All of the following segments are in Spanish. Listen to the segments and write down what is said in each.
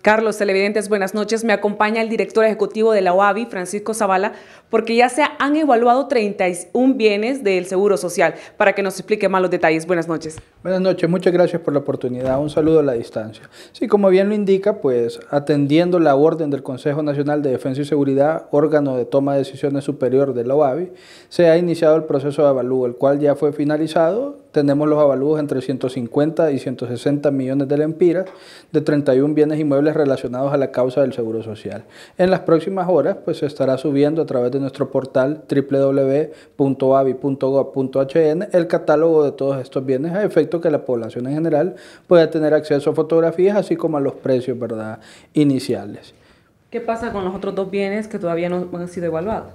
Carlos, televidentes, buenas noches. Me acompaña el director ejecutivo de la Oavi Francisco Zavala, porque ya se han evaluado 31 bienes del Seguro Social, para que nos explique más los detalles. Buenas noches. Buenas noches, muchas gracias por la oportunidad. Un saludo a la distancia. Sí, como bien lo indica, pues atendiendo la orden del Consejo Nacional de Defensa y Seguridad, órgano de toma de decisiones superior de la OAVI, se ha iniciado el proceso de avalúo, el cual ya fue finalizado tenemos los avalúos entre 150 y 160 millones de empira de 31 bienes inmuebles relacionados a la causa del Seguro Social. En las próximas horas, pues se estará subiendo a través de nuestro portal www.avi.gov.hn el catálogo de todos estos bienes a efecto que la población en general pueda tener acceso a fotografías, así como a los precios, ¿verdad?, iniciales. ¿Qué pasa con los otros dos bienes que todavía no han sido evaluados?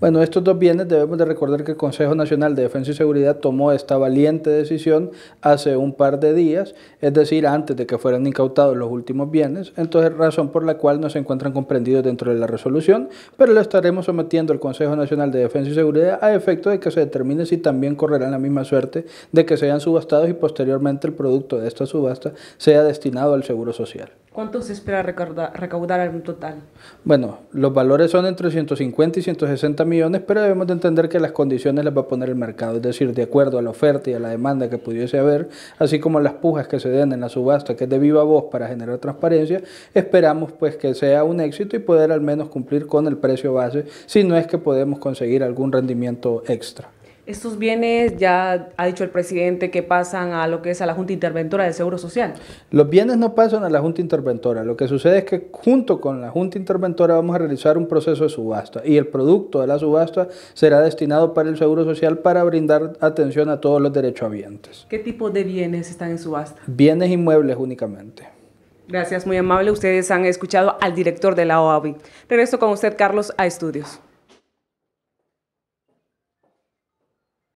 Bueno, estos dos bienes debemos de recordar que el Consejo Nacional de Defensa y Seguridad tomó esta valiente decisión hace un par de días, es decir, antes de que fueran incautados los últimos bienes, entonces razón por la cual no se encuentran comprendidos dentro de la resolución, pero lo estaremos sometiendo al Consejo Nacional de Defensa y Seguridad a efecto de que se determine si también correrán la misma suerte de que sean subastados y posteriormente el producto de esta subasta sea destinado al Seguro Social. ¿Cuánto se espera recaudar, en total? Bueno, los valores son entre 150 y 160 millones, pero debemos de entender que las condiciones las va a poner el mercado, es decir, de acuerdo a la oferta y a la demanda que pudiese haber, así como las pujas que se den en la subasta, que es de viva voz para generar transparencia, esperamos pues que sea un éxito y poder al menos cumplir con el precio base, si no es que podemos conseguir algún rendimiento extra. Estos bienes ya ha dicho el presidente que pasan a lo que es a la Junta Interventora del Seguro Social. Los bienes no pasan a la Junta Interventora. Lo que sucede es que junto con la Junta Interventora vamos a realizar un proceso de subasta y el producto de la subasta será destinado para el Seguro Social para brindar atención a todos los derechohabientes. ¿Qué tipo de bienes están en subasta? Bienes inmuebles únicamente. Gracias, muy amable. Ustedes han escuchado al director de la OAVI. Regreso con usted, Carlos, a estudios.